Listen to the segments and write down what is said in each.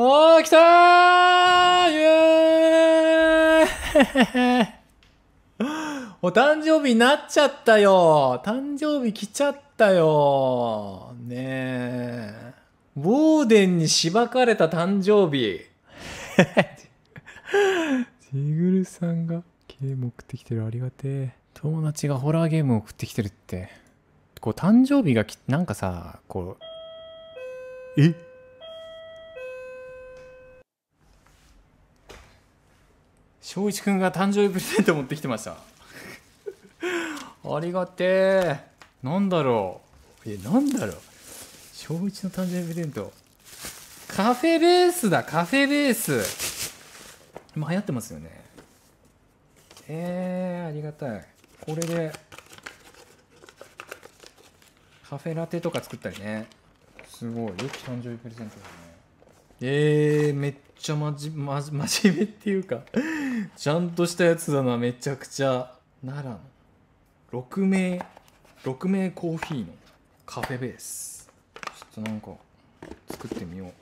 おー、来たーイエーイ お誕生日になっちゃったよ誕生日来ちゃったよねえ。ウォーデンにしばかれた誕生日。ジグルさんがゲーム送ってきてるありがてえ。友達がホラーゲーム送ってきてるって。こう誕生日がき、なんかさ、こう。え翔一くんが誕生日プレゼント持ってきてましたありがてえなんだろうえなんだろう翔一の誕生日プレゼントカフェベースだカフェベース今流行ってますよねえー、ありがたいこれでカフェラテとか作ったりねすごいよく誕生日プレゼントだねえー、めっちゃまじまじ 真面目っていうかちゃんとしたやつだなめちゃくちゃ奈良の六名六名コーヒーのカフェベースちょっとなんか作ってみようこ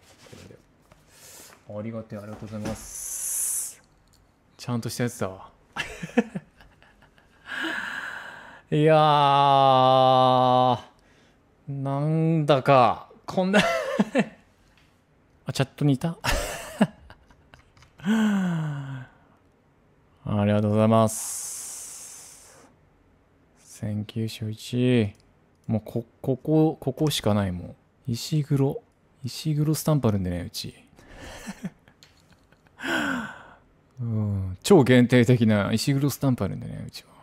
れでありがてありがとうございますちゃんとしたやつだわ いやーなんだかこんな あチャットにいた がとうございます。選球手1。もうこ、ここ、ここしかないもん。石黒。石黒スタンプあるんでね、うち。うん、超限定的な石黒スタンプあるんでね、うちは。